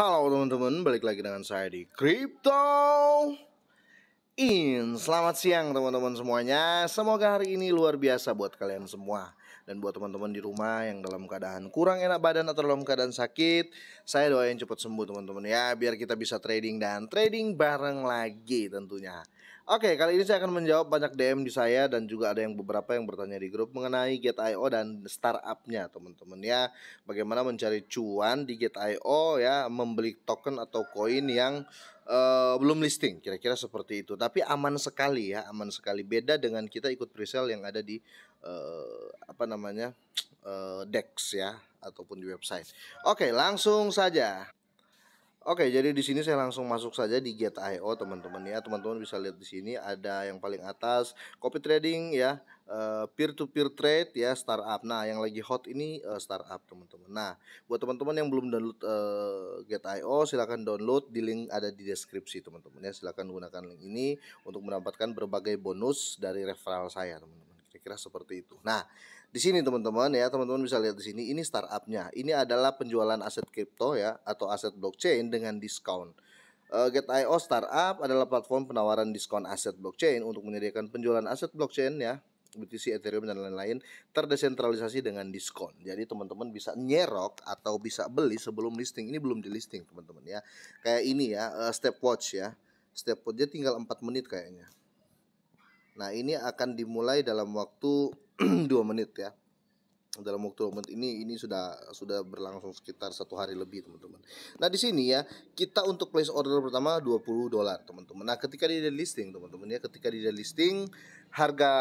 Halo teman-teman, balik lagi dengan saya di Crypto In. Selamat siang teman-teman semuanya. Semoga hari ini luar biasa buat kalian semua. Dan buat teman-teman di rumah yang dalam keadaan kurang enak badan atau dalam keadaan sakit, saya doain cepat sembuh teman-teman ya, biar kita bisa trading dan trading bareng lagi tentunya. Oke, kali ini saya akan menjawab banyak DM di saya dan juga ada yang beberapa yang bertanya di grup mengenai Get.io dan startupnya teman-teman ya. Bagaimana mencari cuan di Get.io ya, membeli token atau koin yang uh, belum listing, kira-kira seperti itu. Tapi aman sekali ya, aman sekali. Beda dengan kita ikut presale yang ada di uh, apa namanya uh, Dex ya ataupun di website. Oke, langsung saja. Oke, jadi di sini saya langsung masuk saja di get.io teman-teman ya. Teman-teman bisa lihat di sini ada yang paling atas copy trading ya, uh, eh, peer to peer trade ya, startup. Nah, yang lagi hot ini uh, startup teman-teman. Nah, buat teman-teman yang belum download uh, get.io silahkan download di link ada di deskripsi teman-teman ya. Silahkan gunakan link ini untuk mendapatkan berbagai bonus dari referral saya teman-teman kira-kira seperti itu. Nah, di sini teman-teman ya, teman-teman bisa lihat di sini ini startupnya. Ini adalah penjualan aset kripto ya atau aset blockchain dengan diskon. Get eh, Get.io Startup adalah platform penawaran diskon aset blockchain untuk menyediakan penjualan aset blockchain ya BTC, Ethereum dan lain-lain terdesentralisasi dengan diskon. Jadi teman-teman bisa nyerok atau bisa beli sebelum listing. Ini belum di listing teman-teman ya. Kayak ini ya, uh, eh, step watch ya. Step dia tinggal 4 menit kayaknya. Nah ini akan dimulai dalam waktu dua menit ya. Dalam waktu dua menit ini ini sudah sudah berlangsung sekitar satu hari lebih teman-teman. Nah di sini ya kita untuk place order pertama 20 dolar teman-teman. Nah ketika di listing teman-teman ya ketika di listing harga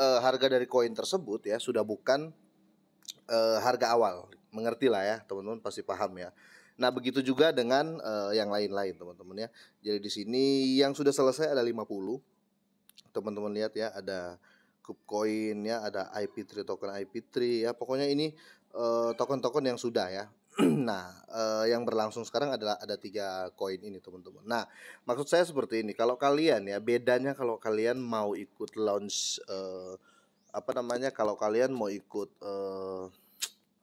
uh, harga dari koin tersebut ya sudah bukan uh, harga awal. Mengerti lah ya teman-teman pasti paham ya. Nah, begitu juga dengan uh, yang lain-lain, teman-teman ya. Jadi di sini yang sudah selesai ada 50, teman-teman lihat ya ada coin ya, ada IP3 token IP3 ya. Pokoknya ini eh, token-token uh, yang sudah ya. nah, uh, yang berlangsung sekarang adalah ada tiga koin ini teman-teman. Nah, maksud saya seperti ini. Kalau kalian ya bedanya kalau kalian mau ikut launch uh, apa namanya kalau kalian mau ikut uh,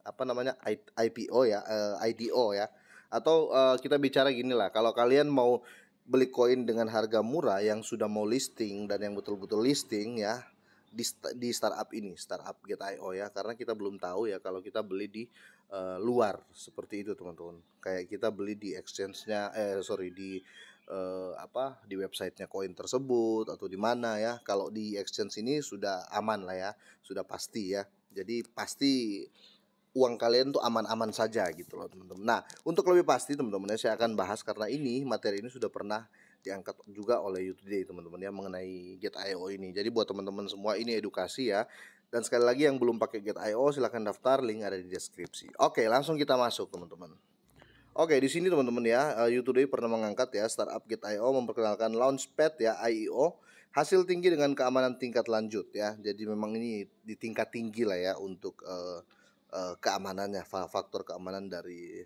apa namanya IPO ya, uh, IDO ya. Atau uh, kita bicara gini lah, kalau kalian mau beli koin dengan harga murah yang sudah mau listing dan yang betul-betul listing ya di, di startup ini startup Get.io ya karena kita belum tahu ya kalau kita beli di uh, luar seperti itu teman-teman kayak kita beli di exchange-nya eh sorry di uh, apa di websitenya koin tersebut atau di mana ya kalau di exchange ini sudah aman lah ya sudah pasti ya jadi pasti uang kalian tuh aman-aman saja gitu loh teman-teman. Nah untuk lebih pasti teman-teman ya saya akan bahas karena ini materi ini sudah pernah diangkat juga oleh YouTube Day teman-teman ya mengenai Get.io ini. Jadi buat teman-teman semua ini edukasi ya. Dan sekali lagi yang belum pakai Get.io silahkan daftar link ada di deskripsi. Oke langsung kita masuk teman-teman. Oke, di sini teman-teman ya, eh, YouTube Day pernah mengangkat ya startup io memperkenalkan Launchpad ya IEO hasil tinggi dengan keamanan tingkat lanjut ya. Jadi memang ini di tingkat tinggi lah ya untuk uh, Eh, keamanannya faktor keamanan dari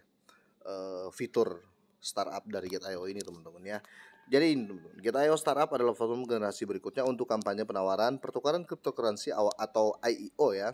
uh, fitur startup dari Get.io ini teman-teman ya. Jadi Get.io Startup adalah platform generasi berikutnya untuk kampanye penawaran pertukaran cryptocurrency atau IEO ya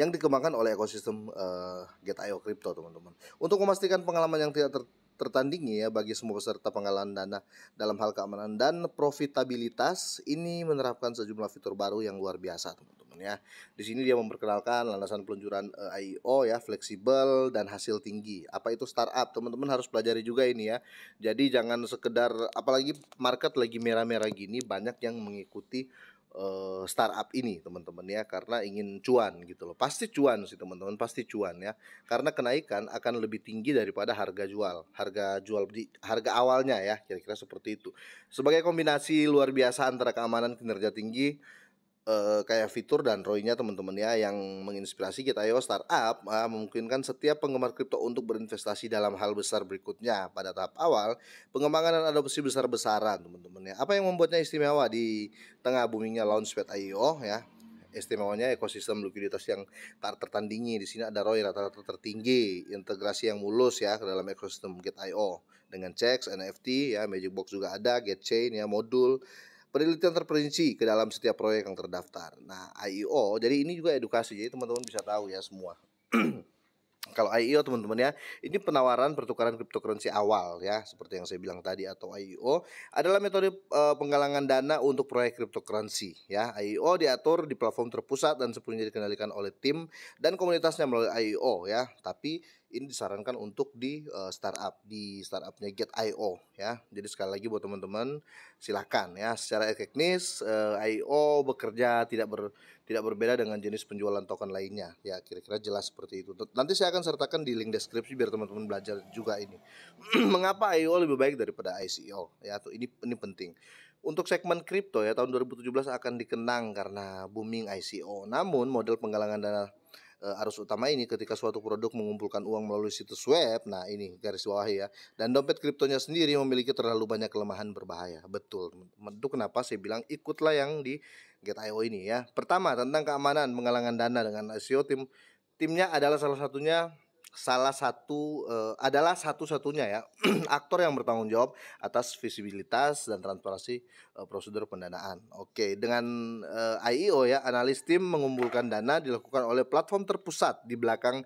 yang dikembangkan oleh ekosistem uh, eh, Get.io Crypto teman-teman. Untuk memastikan pengalaman yang tidak ter tertandingi ya bagi semua peserta penggalan dana dalam hal keamanan dan profitabilitas ini menerapkan sejumlah fitur baru yang luar biasa teman-teman ya. Di sini dia memperkenalkan landasan peluncuran eh, IEO ya fleksibel dan hasil tinggi. Apa itu startup? Teman-teman harus pelajari juga ini ya. Jadi jangan sekedar apalagi market lagi merah-merah gini banyak yang mengikuti uh, startup ini teman-teman ya karena ingin cuan gitu loh pasti cuan sih teman-teman pasti cuan ya karena kenaikan akan lebih tinggi daripada harga jual harga jual di harga awalnya ya kira-kira seperti itu sebagai kombinasi luar biasa antara keamanan kinerja tinggi uh, kayak fitur dan ROI-nya teman ya yang menginspirasi kita ayo startup uh, memungkinkan setiap penggemar kripto untuk berinvestasi dalam hal besar berikutnya pada tahap awal pengembangan dan adopsi besar-besaran teman teman ya. apa yang membuatnya istimewa di tengah boomingnya launchpad IO e ya istimewanya ekosistem likuiditas yang tak tertandingi di sini ada ROI rata-rata tertinggi integrasi yang mulus ya ke dalam ekosistem io e dengan checks NFT ya Magic Box juga ada get Chain ya modul penelitian terperinci ke dalam setiap proyek yang terdaftar. Nah, IEO, jadi ini juga edukasi, jadi teman-teman bisa tahu ya semua. Kalau IEO teman-teman ya, ini penawaran pertukaran cryptocurrency awal ya, seperti yang saya bilang tadi atau IEO adalah metode e, penggalangan dana untuk proyek cryptocurrency ya. IEO diatur di platform terpusat dan sepenuhnya dikendalikan oleh tim dan komunitasnya melalui IEO ya. Tapi ini disarankan untuk di uh, startup di startupnya Get IO ya. Jadi sekali lagi buat teman-teman silakan ya. Secara teknis uh, eh, IO bekerja tidak ber tidak berbeda dengan jenis penjualan token lainnya ya. Kira-kira jelas seperti itu. Nanti saya akan sertakan di link deskripsi biar teman-teman belajar juga ini. Mengapa IO lebih baik daripada ICO ya? Ini ini penting. Untuk segmen kripto ya tahun 2017 akan dikenang karena booming ICO. Namun model penggalangan dana uh, arus utama ini ketika suatu produk mengumpulkan uang melalui situs web. Nah, ini garis bawah ya. Dan dompet kriptonya sendiri memiliki terlalu banyak kelemahan berbahaya. Betul. Itu kenapa saya bilang ikutlah yang di Get.io ini ya. Pertama, tentang keamanan menggalangkan dana dengan SEO tim timnya adalah salah satunya salah satu uh, adalah satu-satunya ya aktor yang bertanggung jawab atas visibilitas dan transparansi uh, prosedur pendanaan. Oke, dengan uh, eh, IEO ya analis tim mengumpulkan dana dilakukan oleh platform terpusat di belakang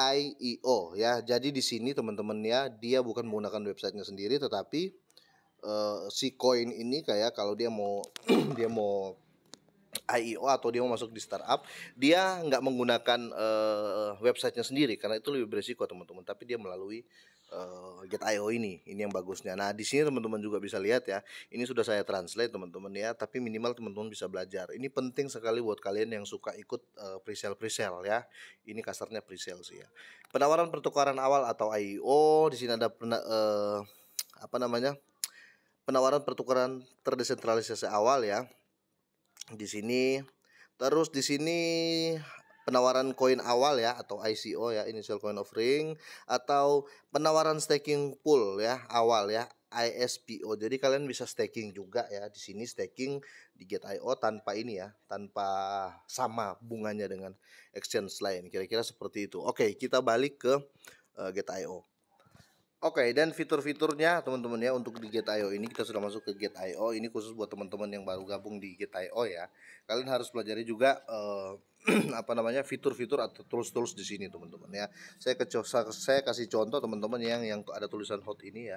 IEO ya. Jadi di sini teman-teman ya dia bukan menggunakan websitenya sendiri tetapi uh, si koin ini kayak kalau dia mau dia mau IEO atau dia mau masuk di startup, dia nggak menggunakan uh, websitenya sendiri karena itu lebih berisiko teman-teman. Tapi dia melalui uh, eh, IO ini, ini yang bagusnya. Nah di sini teman-teman juga bisa lihat ya, ini sudah saya translate teman-teman ya. Tapi minimal teman-teman bisa belajar. Ini penting sekali buat kalian yang suka ikut uh, presale presale ya. Ini kasarnya presale sih ya. Penawaran pertukaran awal atau IEO di sini ada uh, apa namanya penawaran pertukaran terdesentralisasi awal ya di sini terus di sini penawaran koin awal ya atau ICO ya initial coin offering atau penawaran staking pool ya awal ya ISPO. Jadi kalian bisa staking juga ya di sini staking di GetIO tanpa ini ya, tanpa sama bunganya dengan exchange lain. Kira-kira seperti itu. Oke, kita balik ke uh, eh, GetIO. Oke, okay, dan fitur-fiturnya teman-teman ya untuk di IO ini kita sudah masuk ke IO. Ini khusus buat teman-teman yang baru gabung di IO ya. Kalian harus pelajari juga uh, apa namanya fitur-fitur atau tools-tools di sini teman-teman ya. Saya ke saya kasih contoh teman-teman yang yang ada tulisan hot ini ya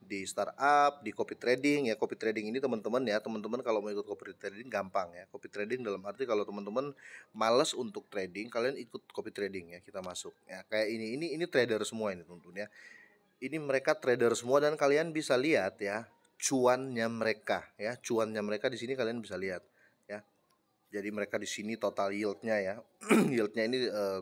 di startup, di copy trading ya. Copy trading ini teman-teman ya, teman-teman kalau mau ikut copy trading gampang ya. Copy trading dalam arti kalau teman-teman males untuk trading, kalian ikut copy trading ya, kita masuk ya. Kayak ini ini ini trader semua ini tentunya ini mereka trader semua dan kalian bisa lihat ya cuannya mereka ya cuannya mereka di sini kalian bisa lihat ya jadi mereka di sini total yieldnya ya yieldnya ini uh,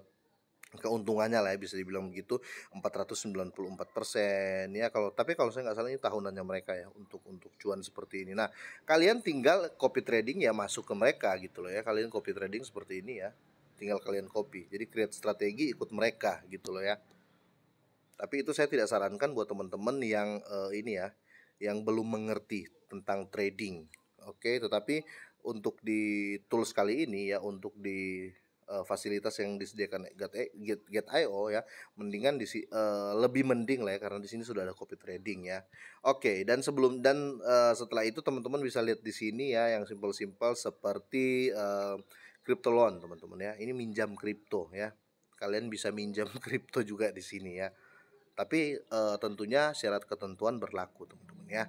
keuntungannya lah ya, bisa dibilang begitu 494 persen ya kalau tapi kalau saya nggak salah ini tahunannya mereka ya untuk untuk cuan seperti ini nah kalian tinggal copy trading ya masuk ke mereka gitu loh ya kalian copy trading seperti ini ya tinggal kalian copy jadi create strategi ikut mereka gitu loh ya tapi itu saya tidak sarankan buat teman-teman yang uh, ini ya, yang belum mengerti tentang trading. Oke, okay? tetapi untuk di tools kali ini ya untuk di uh, fasilitas yang disediakan get, get, get IO ya mendingan di uh, lebih mending lah ya karena di sini sudah ada copy trading ya oke okay, dan sebelum dan uh, setelah itu teman-teman bisa lihat di sini ya yang simpel-simpel seperti uh, crypto loan teman-teman ya ini minjam kripto ya kalian bisa minjam kripto juga di sini ya tapi uh, tentunya syarat ketentuan berlaku teman-teman ya.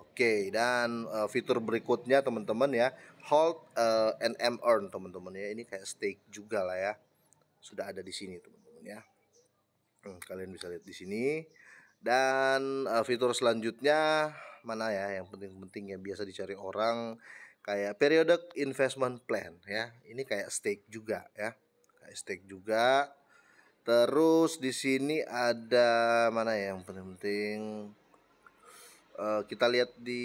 Oke, dan uh, fitur berikutnya teman-teman ya, hold uh, and M earn teman-teman ya. Ini kayak stake juga lah ya. Sudah ada di sini teman-teman ya. Hmm, kalian bisa lihat di sini. Dan uh, fitur selanjutnya mana ya yang penting-penting yang biasa dicari orang kayak periodic investment plan ya. Ini kayak stake juga ya. Kayak stake juga Terus di sini ada mana ya yang penting uh, eh, kita lihat di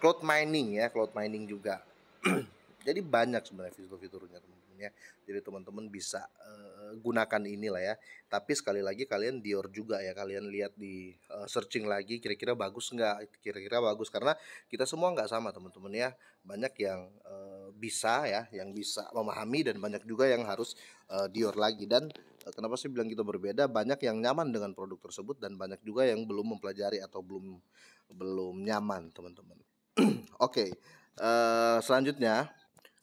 cloud mining ya, cloud mining juga. Jadi banyak sebenarnya fitur-fiturnya teman ya. Jadi teman-teman bisa uh, gunakan inilah ya. Tapi sekali lagi kalian Dior juga ya. Kalian lihat di uh, searching lagi kira-kira bagus nggak? Kira-kira bagus karena kita semua nggak sama teman-teman ya. Banyak yang uh, bisa ya, yang bisa memahami dan banyak juga yang harus uh, Dior lagi dan kenapa sih bilang kita berbeda banyak yang nyaman dengan produk tersebut dan banyak juga yang belum mempelajari atau belum belum nyaman teman-teman oke okay. uh, selanjutnya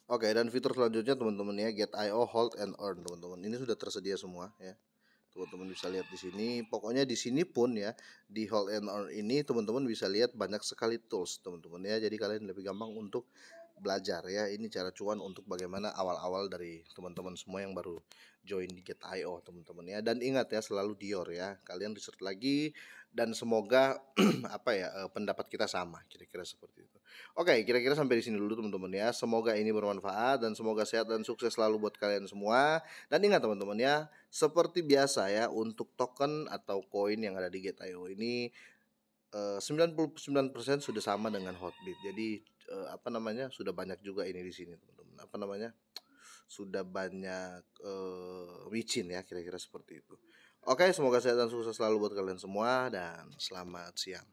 Oke, okay, dan fitur selanjutnya teman-teman ya get IO hold and earn teman-teman. Ini sudah tersedia semua ya. Teman-teman bisa lihat di sini. Pokoknya di sini pun ya di hold and earn ini teman-teman bisa lihat banyak sekali tools teman-teman ya. Jadi kalian lebih gampang untuk belajar ya ini cara cuan untuk bagaimana awal-awal dari teman-teman semua yang baru join di Get.io teman-teman ya dan ingat ya selalu Dior ya kalian riset lagi dan semoga apa ya eh, pendapat kita sama kira-kira seperti itu oke kira-kira sampai di sini dulu teman-teman ya semoga ini bermanfaat dan semoga sehat dan sukses selalu buat kalian semua dan ingat teman-teman ya seperti biasa ya untuk token atau koin yang ada di Get.io ini 99% eh, sudah sama dengan Hotbit. Jadi uh, apa namanya sudah banyak juga ini di sini teman-teman apa namanya sudah banyak uh, micin ya kira-kira seperti itu oke semoga sehat dan sukses selalu buat kalian semua dan selamat siang